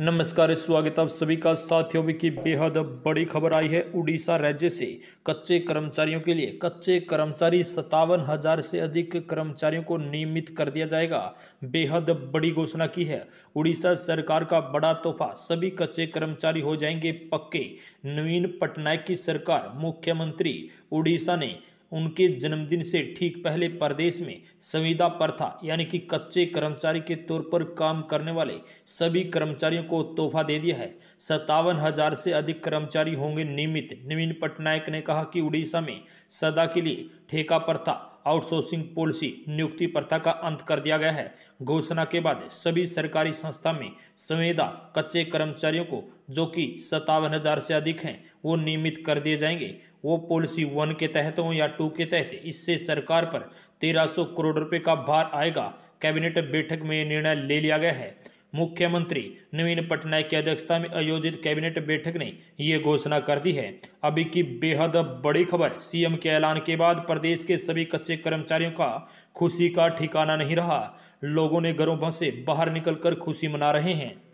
नमस्कार स्वागत आप सभी का साथियों भी की बेहद बड़ी खबर आई है उड़ीसा राज्य से कच्चे कर्मचारियों के लिए कच्चे कर्मचारी सत्तावन हजार से अधिक कर्मचारियों को नियमित कर दिया जाएगा बेहद बड़ी घोषणा की है उड़ीसा सरकार का बड़ा तोहफा सभी कच्चे कर्मचारी हो जाएंगे पक्के नवीन पटनायक की सरकार मुख्यमंत्री उड़ीसा ने उनके जन्मदिन से ठीक पहले प्रदेश में संविदा प्रथा यानी कि कच्चे कर्मचारी के तौर पर काम करने वाले सभी कर्मचारियों को तोहफा दे दिया है सत्तावन हजार से अधिक कर्मचारी होंगे नियमित नवीन पटनायक ने कहा कि उड़ीसा में सदा के लिए ठेका प्रथा आउटसोर्सिंग पॉलिसी नियुक्ति प्रथा का अंत कर दिया गया है घोषणा के बाद सभी सरकारी संस्था में संवेदा कच्चे कर्मचारियों को जो कि सत्तावन हजार से अधिक हैं वो नियमित कर दिए जाएंगे वो पॉलिसी वन के तहत हो या टू के तहत इससे सरकार पर तेरह सौ करोड़ रुपए का भार आएगा कैबिनेट बैठक में निर्णय ले लिया गया है मुख्यमंत्री नवीन पटनायक की अध्यक्षता में आयोजित कैबिनेट बैठक ने ये घोषणा कर दी है अभी की बेहद बड़ी खबर सीएम के ऐलान के बाद प्रदेश के सभी कच्चे कर्मचारियों का खुशी का ठिकाना नहीं रहा लोगों ने घरों से बाहर निकलकर खुशी मना रहे हैं